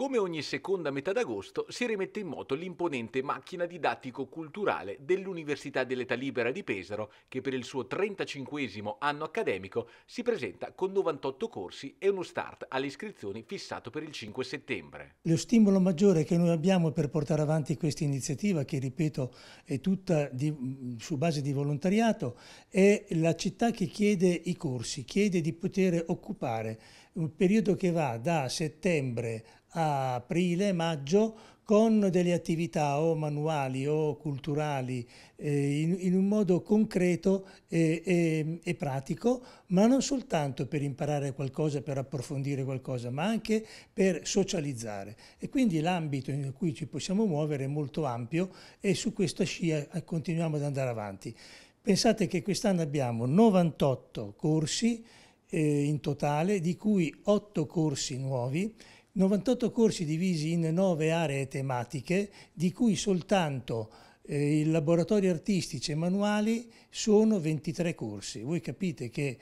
Come ogni seconda metà d'agosto si rimette in moto l'imponente macchina didattico-culturale dell'Università dell'Età Libera di Pesaro che per il suo 35 anno accademico si presenta con 98 corsi e uno start alle iscrizioni fissato per il 5 settembre. Lo stimolo maggiore che noi abbiamo per portare avanti questa iniziativa che ripeto è tutta di, su base di volontariato è la città che chiede i corsi, chiede di poter occupare un periodo che va da settembre a aprile-maggio con delle attività o manuali o culturali eh, in, in, un modo concreto e, e, e, pratico, ma non soltanto per imparare qualcosa, per approfondire qualcosa, ma anche per socializzare. E quindi l'ambito in cui ci possiamo muovere è molto ampio e su questa scia eh, continuiamo ad andare avanti. Pensate che quest'anno abbiamo 98 corsi eh, in totale, di cui 8 corsi nuovi 98 corsi divisi in 9 aree tematiche, di cui soltanto eh, i laboratori artistici e manuali sono 23 corsi. Voi capite che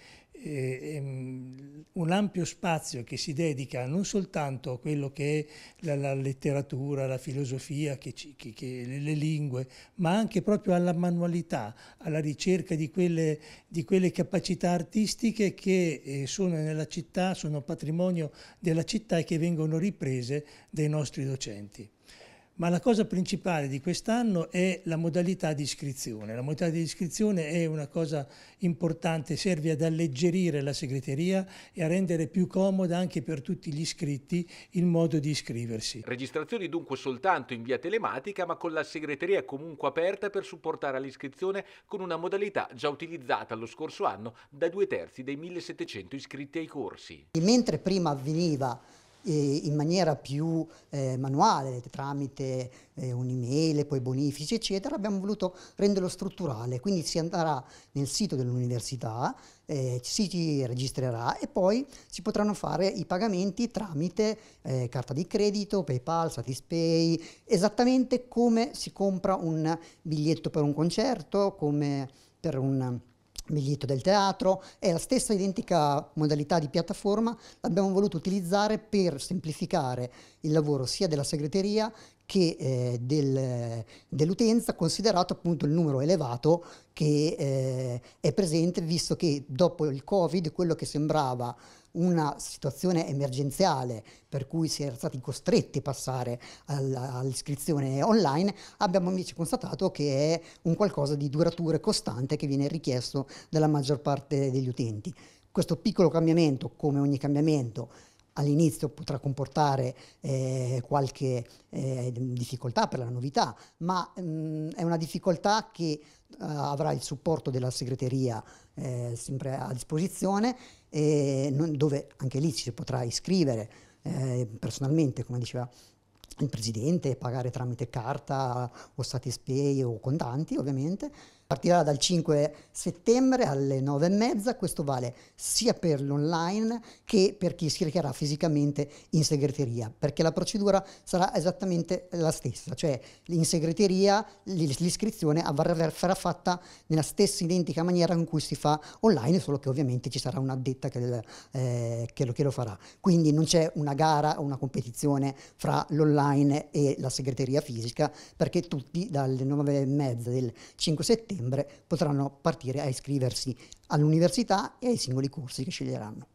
Mm, un ampio spazio che si dedica non soltanto a quello che è la, la letteratura, la filosofia, che ci, che, che le lingue, ma anche proprio alla manualità, alla ricerca di quelle, di quelle capacità artistiche che eh, sono nella città, sono patrimonio della città e che vengono riprese dai nostri docenti. Ma la cosa principale di quest'anno è la modalità di iscrizione. La modalità di iscrizione è una cosa importante, serve ad alleggerire la segreteria e a rendere più comoda anche per tutti gli iscritti il modo di iscriversi. Registrazioni dunque soltanto in via telematica, ma con la segreteria comunque aperta per supportare l'iscrizione con una modalità già utilizzata lo scorso anno da due terzi dei 1700 iscritti ai corsi. Mentre prima avveniva in maniera più eh, manuale, tramite eh, un'email, poi bonifici, eccetera, abbiamo voluto renderlo strutturale, quindi si andrà nel sito dell'università, eh, si registrerà e poi si potranno fare i pagamenti tramite eh, carta di credito, PayPal, Satispay, esattamente come si compra un biglietto per un concerto, come per un biglietto del teatro e la stessa identica modalità di piattaforma l'abbiamo voluto utilizzare per semplificare il lavoro sia della segreteria che eh, del, dell'utenza, considerato appunto il numero elevato che eh, è presente, visto che dopo il Covid quello che sembrava una situazione emergenziale per cui si era stati costretti a passare all'iscrizione online, abbiamo invece constatato che è un qualcosa di duratura e costante che viene richiesto dalla maggior parte degli utenti. Questo piccolo cambiamento, come ogni cambiamento, all'inizio potrà comportare eh, qualche eh, difficoltà per la novità, ma mh, mm, è una difficoltà che eh, avrà il supporto della segreteria eh, sempre a disposizione, non, dove anche lì ci si potrà iscrivere eh, personalmente, come diceva il presidente, pagare tramite carta o Satispay o contanti ovviamente Partirà dal 5 settembre alle 9 e mezza, questo vale sia per l'online che per chi si recherà fisicamente in segreteria, perché la procedura sarà esattamente la stessa, cioè in segreteria l'iscrizione sarà fatta nella stessa identica maniera in cui si fa online, solo che ovviamente ci sarà un'addetta che, eh, che, lo, che lo farà. Quindi non c'è una gara o una competizione fra l'online e la segreteria fisica, perché tutti dalle 9 e mezza del 5 settembre settembre potranno partire a iscriversi all'università e ai singoli corsi che sceglieranno.